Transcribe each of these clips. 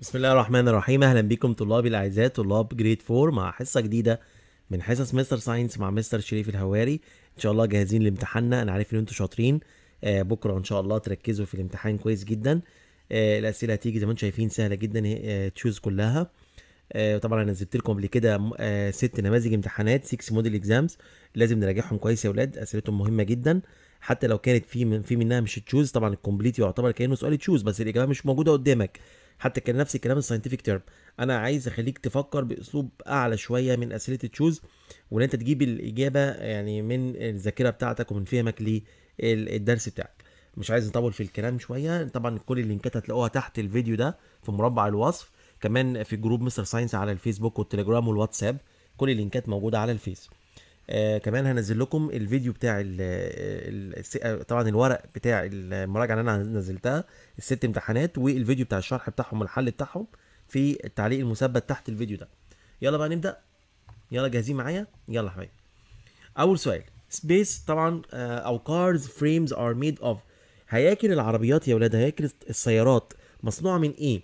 بسم الله الرحمن الرحيم اهلا بكم طلابي الاعزاء طلاب جريد 4 مع حصه جديده من حصص مستر ساينس مع مستر شريف الهواري ان شاء الله جاهزين لامتحاننا انا عارف ان انتم شاطرين آه بكره ان شاء الله تركزوا في الامتحان كويس جدا آه الاسئله هتيجي زي ما انتم شايفين سهله جدا آه تشوز كلها آه طبعا انا نزلت لكم قبل كده آه ست نماذج امتحانات 6 موديل اكزامز لازم نراجعهم كويس يا اولاد اسئلتهم مهمه جدا حتى لو كانت في من في منها مش تشوز طبعا الكومبليت يعتبر كانه سؤال تشوز بس الاجابه مش موجوده قدامك حتى كان نفس الكلام الساينتفك تيرم انا عايز اخليك تفكر باسلوب اعلى شويه من اسئله تشوز وان انت تجيب الاجابه يعني من الذاكره بتاعتك ومن فهمك للدرس بتاعك مش عايز نطول في الكلام شويه طبعا كل اللينكات هتلاقوها تحت الفيديو ده في مربع الوصف كمان في جروب مستر ساينس على الفيسبوك والتليجرام والواتساب كل اللينكات موجوده على الفيس آه كمان هنزل لكم الفيديو بتاع ال آه، الـ آه، طبعا الورق بتاع المراجعه اللي انا نزلتها الست امتحانات والفيديو بتاع الشرح بتاعهم والحل بتاعهم في التعليق المثبت تحت الفيديو ده يلا بقى نبدا يلا جاهزين معايا يلا حبايبي اول سؤال سبيس طبعا آه، او كارز فريمز ار ميد اوف هياكل العربيات يا ولاد هياكل السيارات مصنوعه من ايه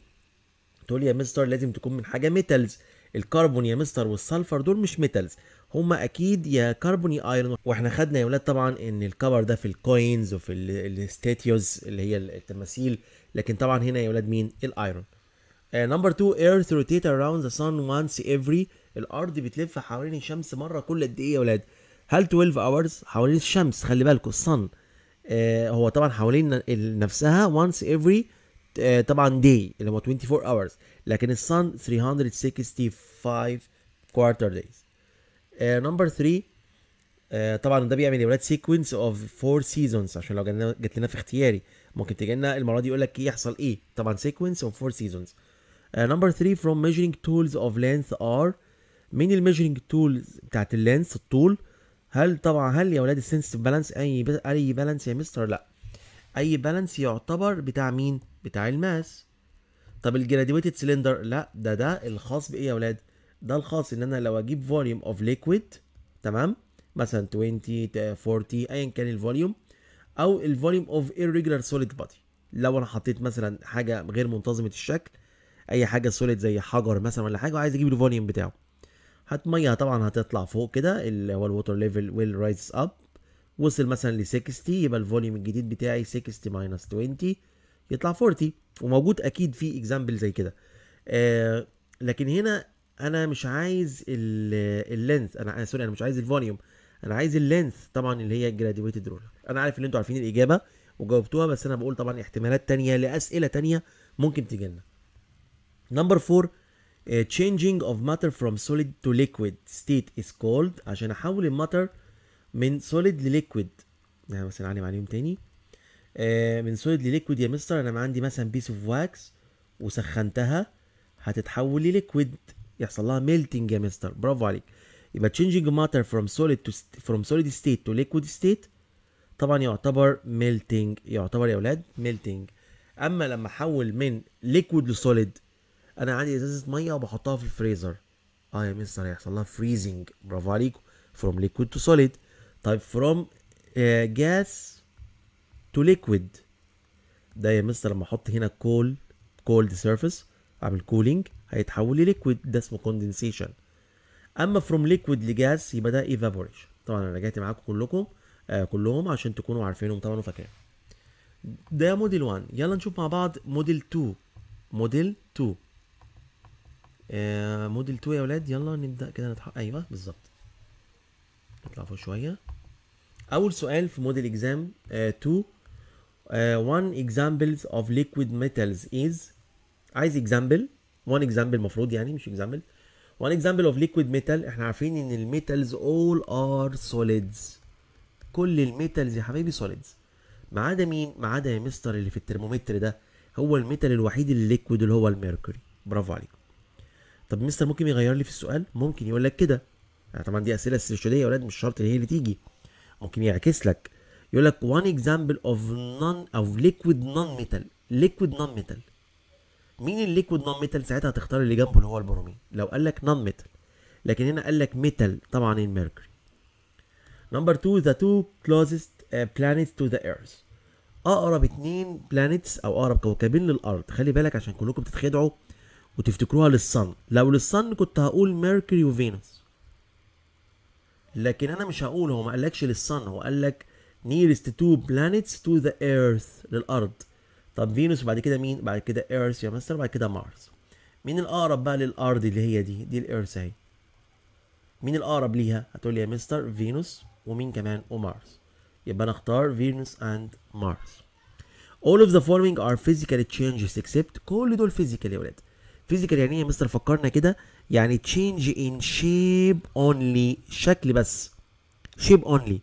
تقول لي يا مستر لازم تكون من حاجه ميتالز الكربون يا مستر والسلفر دول مش ميتالز هما اكيد يا كربون يا ايرون واحنا خدنا يا ولاد طبعا ان الكبر ده في الكوينز وفي الستاتيوز اللي هي التماثيل لكن طبعا هنا يا ولاد مين الايرون نمبر 2 ايرث روتيت اراوند ذا سان وانس افري الارض بتلف حوالين الشمس مره كل قد ايه يا ولاد هل 12 اورز حوالين الشمس خلي بالكم الصن آه، uh, هو طبعا حوالين نفسها وانس افري آه، طبعا دي اللي هو 24 hours لكن الصن 365 quarter days نمبر آه، 3 آه، طبعا ده بيعمل إيه؟ ولاد سيكونس اوف 4 سيزونز عشان لو جت لنا في اختياري ممكن تجي لنا المره دي يقول لك ايه يحصل ايه طبعا سيكونس اوف 4 سيزونز نمبر 3 from measuring tools of length are مين الميجرنج تولز بتاعت اللينس الطول هل طبعا هل يا ولاد السنس بالانس اي اي بالانس يا مستر لا اي بالانس يعتبر بتاع مين بتاع الماس طب الجراديويتد سلندر لا ده ده الخاص بايه يا اولاد ده الخاص ان انا لو اجيب فوليوم اوف ليكويد تمام مثلا 20 40 ايا كان الفوليوم او الفوليوم اوف irregular سوليد بودي لو انا حطيت مثلا حاجه غير منتظمه الشكل اي حاجه سوليد زي حجر مثلا ولا حاجه وعايز اجيب الفوليوم بتاعه هات ميه طبعا هتطلع فوق كده اللي هو الووتر ليفل ويل رايز اب وصل مثلا ل 60 يبقى الفوليوم الجديد بتاعي 60 ماينس 20 يطلع 40 وموجود اكيد في اكزامبل زي كده آه لكن هنا انا مش عايز اللينث انا آه، سوري انا مش عايز الفوليوم انا عايز اللينث طبعا اللي هي الجراديويتد رولر انا عارف ان انتوا عارفين الاجابه وجاوبتوها بس انا بقول طبعا احتمالات تانية لاسئله تانية ممكن تجي لنا نمبر 4 changing of matter from solid to liquid state is called عشان احول الماتر من solid لليكويد يعني مثلا علي عليهم تاني آه، من سوليد لليكويد يا مستر انا ما عندي مثلا بيس اوف واكس وسخنتها هتتحول لليكويد يحصل لها ميلتنج يا مستر برافو عليك يبقى changing matter from solid to from solid state to liquid state طبعا يعتبر melting يعتبر يا اولاد melting اما لما احول من liquid لسوليد انا عندي ازازه ميه وبحطها في الفريزر اه يا مستر هيحصل لها freezing برافو عليكم from liquid to solid طيب from uh, gas تو ليكويد ده يا مستر لما احط هنا كول كولد سيرفيس اعمل كولينج هيتحول لليكويد ده اسمه كوندنسيشن اما فروم ليكويد لجاز يبقى ده ايفابوريشن طبعا انا رجعت معاكم كلكم آه كلهم عشان تكونوا عارفينهم طبعا وفاكرين ده موديل 1 يلا نشوف مع بعض موديل 2 موديل 2 آه موديل 2 يا ولاد يلا نبدا كده نتحقق ايوه بالظبط نطلع فوق شويه اول سؤال في موديل اكزام 2 آه Uh, one examples of liquid metals is عايز example one example المفروض يعني مش example one example of liquid metal احنا عارفين ان الميتالز all are solids كل الميتالز يا حبايبي solids ما عدا مين ما عدا يا مستر اللي في الترمومتر ده هو الميتال الوحيد اللي اللي هو الميركوري برافو عليك طب مستر ممكن يغير لي في السؤال ممكن يقول لك كده يعني طبعا دي اسئله استشهاديه يا ولاد مش شرط هي اللي تيجي ممكن يعكس لك يقول لك one example of non of liquid non metal liquid non metal مين الليكويد نون ميتال ساعتها هتختار اللي جنبه اللي هو البرومين لو قال لك نون ميتال لكن هنا قال لك ميتال طبعا الميركوري نمبر 2 ذا تو كلوزست بلانيتس تو ذا ايرث اقرب اتنين بلانيتس او اقرب كوكبين للارض خلي بالك عشان كلكم بتتخدعوا وتفتكروها للصن لو للصن كنت هقول ميركوري وفينوس لكن انا مش هقول هو ما قالكش للصن هو قال لك nearest two planets to the earth للارض طب فينوس وبعد كده مين بعد كده ايرث يا مستر وبعد كده مارس مين الاقرب بقى للارض اللي هي دي دي الايرث اهي مين الاقرب ليها هتقول لي يا مستر فينوس ومين كمان ومارس يبقى انا اختار فينوس اند مارس all of the following are physical changes except كل دول physical يا ولاد physical يعني ايه يا مستر فكرنا كده يعني change in shape only شكل بس shape only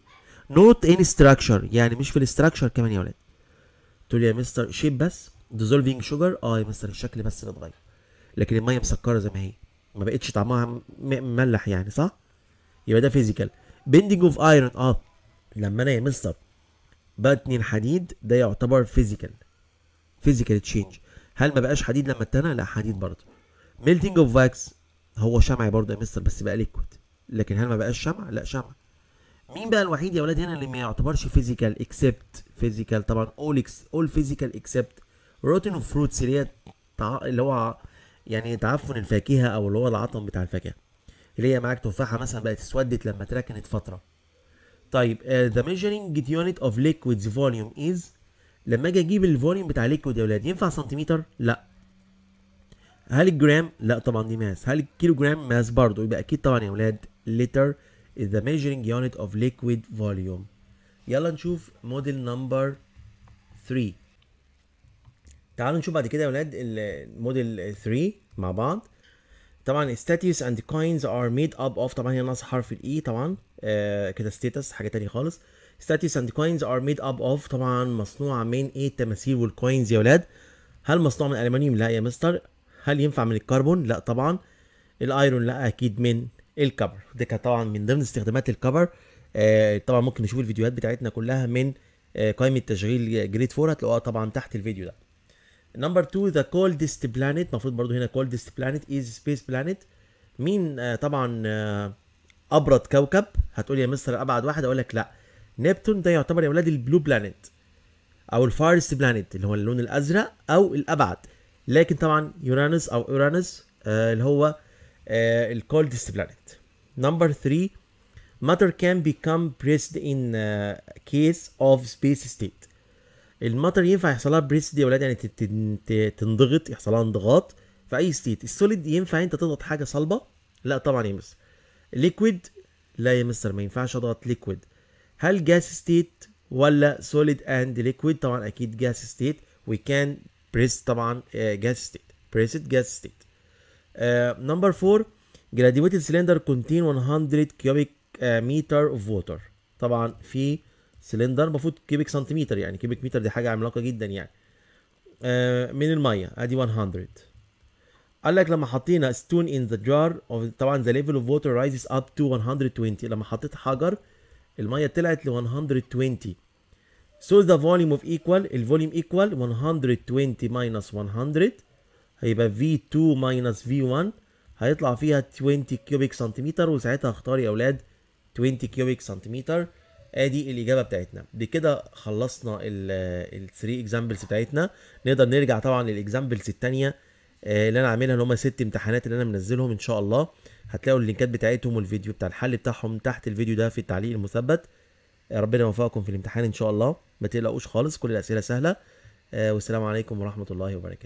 نوت ان ستراكشر يعني مش في الاستراكشر كمان يا ولاد تقول لي يا مستر شيب بس ديزولفينج شوجر اه يا مستر الشكل بس اللي اتغير لكن الميه مسكره زي ما هي ما بقتش طعمها مملح يعني صح يبقى ده فيزيكال بيندنج اوف ايرون اه لما انا يا مستر بتنين حديد ده يعتبر فيزيكال فيزيكال تشينج هل ما بقاش حديد لما اتنى لا حديد برضه ميلتنج اوف واكس هو شمعي برضه يا مستر بس بقى ليكويد لكن هل ما بقاش شمع لا شمع مين بقى الوحيد يا ولاد هنا اللي ما آه. يعتبرش فيزيكال اكسبت فيزيكال طبعا اول اكس اول فيزيكال اكسبت روتين اوف فروتس اللي هي اللي هو يعني تعفن الفاكهه او اللي هو العطم بتاع الفاكهه اللي هي معاك تفاحه مثلا بقت اسودت لما تركنت فتره طيب ذا ميجرنج يونت اوف ليكويدز فوليوم از لما اجي اجيب الفوليوم بتاع ليكويد يا ولاد ينفع سنتيمتر لا هل الجرام لا طبعا دي ماس هل الكيلو جرام ماس برضه يبقى اكيد طبعا يا ولاد لتر is the measuring unit of liquid volume يلا نشوف موديل نمبر 3 تعالوا نشوف بعد كده يا ولاد الموديل 3 مع بعض طبعا status and coins are made up of طبعا هي ناقص حرف الاي e طبعا آه كده status حاجه تانية خالص status and coins are made up of طبعا مصنوعه من ايه التماثيل والكوينز يا ولاد هل مصنوع من الالمنيوم لا يا مستر هل ينفع من الكربون لا طبعا الايرون لا اكيد من الكفر ده كان طبعا من ضمن استخدامات الكفر آه طبعا ممكن نشوف الفيديوهات بتاعتنا كلها من آه قائمه تشغيل جريد 4 هتلاقوها طبعا تحت الفيديو ده نمبر 2 ذا كولدست بلانيت المفروض برضو هنا كولدست بلانيت از سبيس بلانيت مين آه طبعا آه ابرد كوكب هتقول يا مستر ابعد واحد اقول لك لا نبتون ده يعتبر يا ولاد البلو بلانيت او الفارست بلانيت اللي هو اللون الازرق او الابعد لكن طبعا يورانوس او اورانوس آه اللي هو الكولدست بلانيت نمبر 3 ماتر كان بيكم بريست ان كيس اوف سبيس ستيت الماتر ينفع يحصل لها بريست دي يا ولاد يعني تنضغط يحصل لها انضغاط في اي ستيت السوليد ينفع انت تضغط حاجه صلبه لا طبعا يا مستر ليكويد لا يا مستر ما ينفعش اضغط ليكويد هل جاس ستيت ولا سوليد اند ليكويد طبعا اكيد جاس ستيت وي كان بريس طبعا جاس ستيت بريس جاس ستيت نمبر 4 جراديويتد سلندر كونتين 100 كيوبيك متر اوف ووتر طبعا في سلندر المفروض كيوبيك سنتيمتر يعني كيوبيك متر دي حاجه عملاقه جدا يعني آه، من الميه ادي 100 قال لك لما حطينا ستون ان ذا جار طبعا ذا ليفل اوف ووتر رايزز اب تو 120 لما حطيت حجر الميه طلعت ل 120 سو ذا فوليوم اوف ايكوال الفوليوم ايكوال 120 ماينس 100 هيبقى V2 ماينس V1 هيطلع فيها 20 كيوبيك سنتيمتر وساعتها اختار يا اولاد 20 كيوبيك سنتيمتر ادي الاجابه بتاعتنا بكده خلصنا ال 3 اكزامبلز بتاعتنا نقدر نرجع طبعا للاكزامبلز الثانيه آه، اللي انا عاملها اللي هم ست امتحانات اللي انا منزلهم ان شاء الله هتلاقوا اللينكات بتاعتهم والفيديو بتاع الحل بتاعهم تحت الفيديو ده في التعليق المثبت ربنا يوفقكم في الامتحان ان شاء الله ما تقلقوش خالص كل الاسئله سهله آه، والسلام عليكم ورحمه الله وبركاته